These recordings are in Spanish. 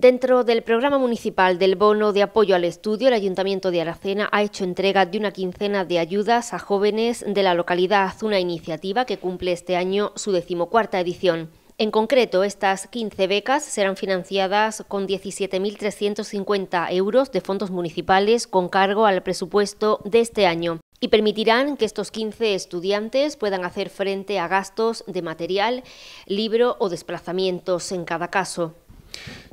Dentro del programa municipal del bono de apoyo al estudio, el Ayuntamiento de Aracena ha hecho entrega de una quincena de ayudas a jóvenes de la localidad, una iniciativa que cumple este año su decimocuarta edición. En concreto, estas 15 becas serán financiadas con 17.350 euros de fondos municipales con cargo al presupuesto de este año y permitirán que estos 15 estudiantes puedan hacer frente a gastos de material, libro o desplazamientos en cada caso.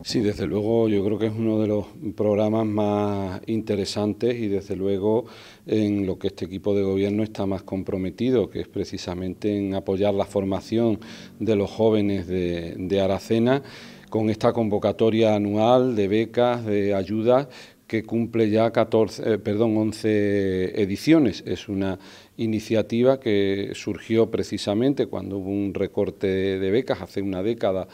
Sí, desde luego yo creo que es uno de los programas más interesantes y desde luego en lo que este equipo de gobierno está más comprometido, que es precisamente en apoyar la formación de los jóvenes de, Aracena con esta convocatoria anual de becas, de ayudas que cumple ya 14, eh, perdón, 11 ediciones. Es una iniciativa que surgió precisamente cuando hubo un recorte de becas hace una década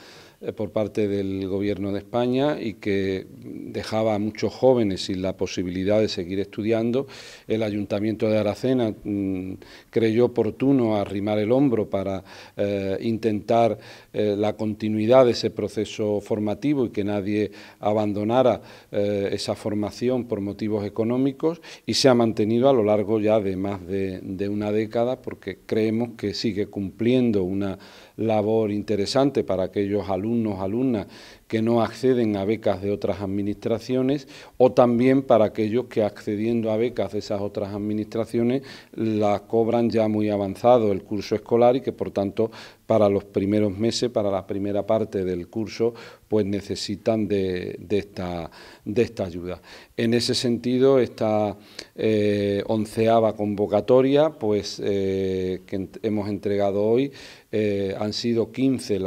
eh, por parte del Gobierno de España y que dejaba a muchos jóvenes sin la posibilidad de seguir estudiando. El Ayuntamiento de Aracena mm, creyó oportuno arrimar el hombro para eh, intentar eh, la continuidad de ese proceso formativo y que nadie abandonara eh, esa formación por motivos económicos y se ha mantenido a lo largo ya de más de, de una década porque creemos que sigue cumpliendo una labor interesante para aquellos alumnos, alumnas que no acceden a becas de otras administraciones o también para aquellos que accediendo a becas de esas otras administraciones ...las cobran ya muy avanzado el curso escolar y que por tanto para los primeros meses, para la primera parte del curso, pues necesitan de, esta, de esta, ayuda. En ese sentido, esta eh, onceava convocatoria pues, eh, que hemos entregado hoy eh, han sido 15 eh,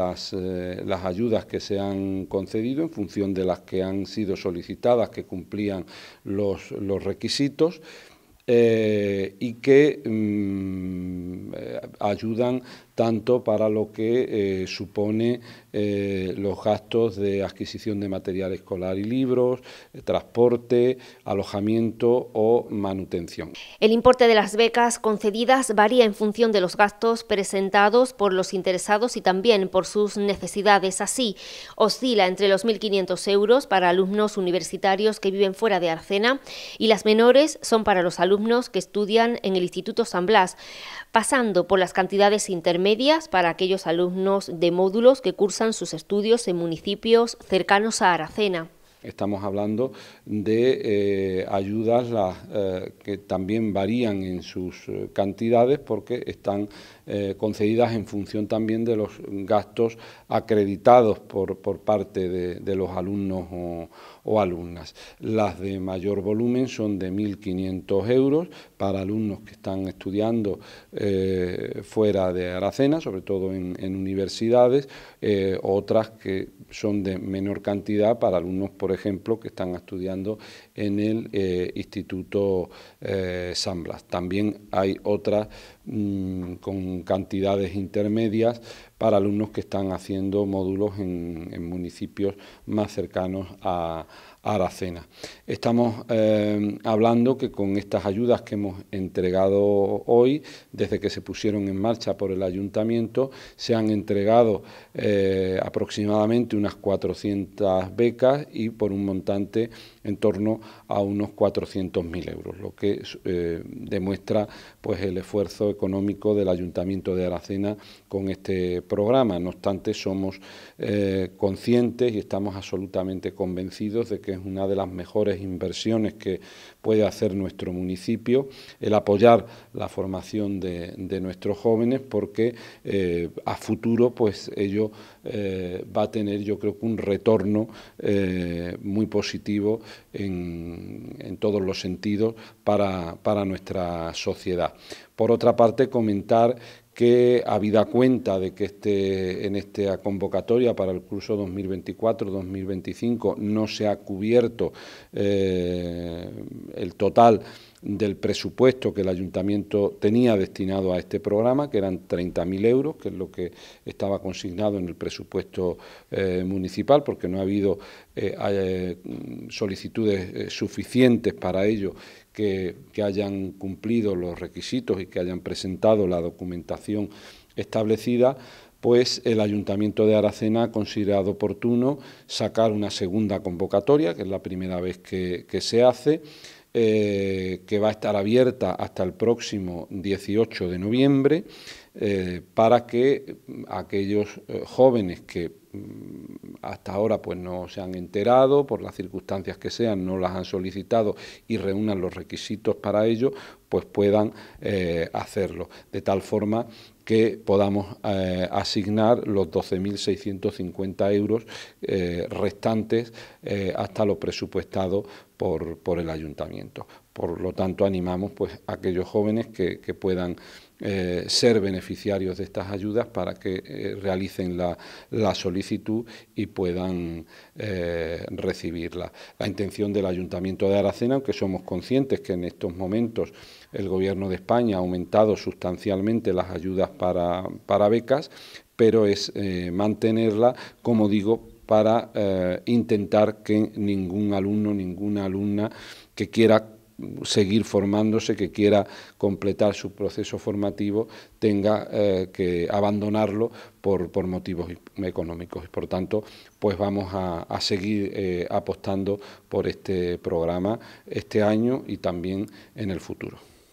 las, ayudas que se han concedido en función de las que han sido solicitadas, que cumplían los, requisitos. Eh, y que mm, ayudan tanto para lo que eh, supone eh, los gastos de adquisición de material escolar y libros, eh, transporte, alojamiento o manutención. El importe de las becas concedidas varía en función de los gastos presentados por los interesados y también por sus necesidades. Así, oscila entre los 1.500 euros para alumnos universitarios que viven fuera de Arcena y las menores son para los alumnos que estudian en el Instituto San Blas, pasando por las cantidades intermedias medias para aquellos alumnos de módulos que cursan sus estudios en municipios cercanos a Aracena estamos hablando de eh, ayudas eh, que también varían en sus eh, cantidades porque están concedidas en función también de los gastos acreditados por, parte de, los alumnos o, alumnas. Las de mayor volumen son de 1.500 euros para alumnos que están estudiando fuera de Aracena, sobre todo en, en universidades, otras que son de menor cantidad para alumnos, por ejemplo, que están estudiando en el eh, Instituto eh, También hay otras mm, con cantidades intermedias para alumnos que están haciendo módulos en municipios más cercanos a, Aracena. Estamos eh, hablando que con estas ayudas que hemos entregado hoy, desde que se pusieron en marcha por el ayuntamiento, se han entregado eh, aproximadamente unas 400 becas y por un montante en torno a unos 400.000 euros, lo que eh, demuestra pues, el esfuerzo económico del ayuntamiento de Aracena con este programa. No obstante, somos conscientes y estamos absolutamente convencidos de que es una de las mejores inversiones que puede hacer nuestro municipio, el apoyar la formación de, nuestros jóvenes, porque eh, a futuro, pues ello eh, va a tener, yo creo que un retorno eh, muy positivo en, todos los sentidos para, para nuestra sociedad. Por otra parte, comentar que habida cuenta de que este, en esta convocatoria para el curso 2024-2025 no se ha cubierto eh, el total del presupuesto que el ayuntamiento tenía destinado a este programa, que eran 30.000 euros, que es lo que estaba consignado en el presupuesto eh, municipal, porque no ha habido eh, eh, solicitudes suficientes para ello que, hayan cumplido los requisitos y que hayan presentado la documentación establecida pues el Ayuntamiento de Aracena ha considerado oportuno sacar una segunda convocatoria, que es la primera vez que se hace, eh, que va a estar abierta hasta el próximo 18 de noviembre, eh, para que aquellos eh, jóvenes que Mm, hasta ahora pues no se han enterado, por las circunstancias que sean, no las han solicitado y reúnan los requisitos para ello, pues puedan eh, hacerlo. De tal forma que podamos eh, asignar los 12.650 euros eh, restantes hasta lo presupuestado por, el ayuntamiento. Por lo tanto, animamos pues, a aquellos jóvenes que, puedan ser beneficiarios de estas ayudas para que realicen la solicitud y puedan eh, recibirla. La intención del Ayuntamiento de Aracena, aunque somos conscientes que en estos momentos el Gobierno de España ha aumentado sustancialmente las ayudas para, para becas, pero es eh, mantenerla, como digo, para eh, intentar que ningún alumno, ninguna alumna que quiera seguir formándose, que quiera completar su proceso formativo, tenga eh, que abandonarlo por, motivos económicos. Por tanto, pues vamos a, seguir eh, apostando por este programa este año y también en el futuro.